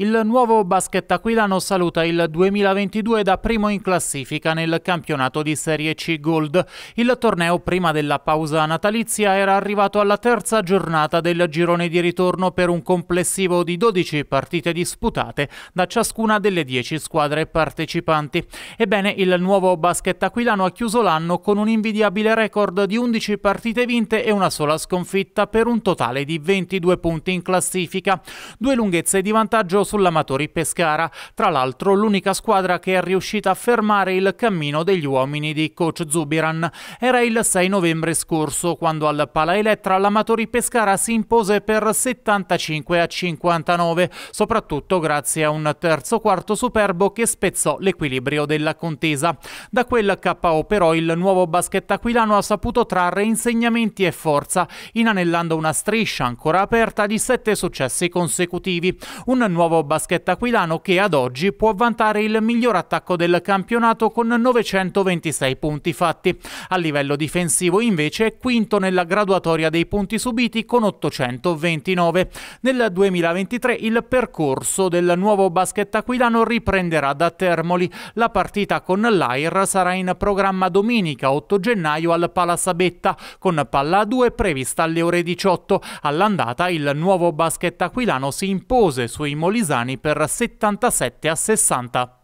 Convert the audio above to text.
Il nuovo basket aquilano saluta il 2022 da primo in classifica nel campionato di Serie C Gold. Il torneo prima della pausa natalizia era arrivato alla terza giornata del girone di ritorno per un complessivo di 12 partite disputate da ciascuna delle 10 squadre partecipanti. Ebbene, il nuovo basket aquilano ha chiuso l'anno con un invidiabile record di 11 partite vinte e una sola sconfitta per un totale di 22 punti in classifica. Due lunghezze di vantaggio sull'Amatori Pescara, tra l'altro l'unica squadra che è riuscita a fermare il cammino degli uomini di coach Zubiran. Era il 6 novembre scorso quando al Pala Elettra l'Amatori Pescara si impose per 75 a 59, soprattutto grazie a un terzo quarto superbo che spezzò l'equilibrio della contesa. Da quel KO però il nuovo basket aquilano ha saputo trarre insegnamenti e forza, inanellando una striscia ancora aperta di sette successi consecutivi. Un nuovo Basket Aquilano che ad oggi può vantare il miglior attacco del campionato con 926 punti fatti. A livello difensivo invece è quinto nella graduatoria dei punti subiti con 829. Nel 2023 il percorso del Nuovo Basket Aquilano riprenderà da Termoli. La partita con l'AIR sarà in programma domenica 8 gennaio al Palasabetta con palla a 2 prevista alle ore 18. All'andata il Nuovo Basket Aquilano si impose sui Molisani Pisani per 77 a 60.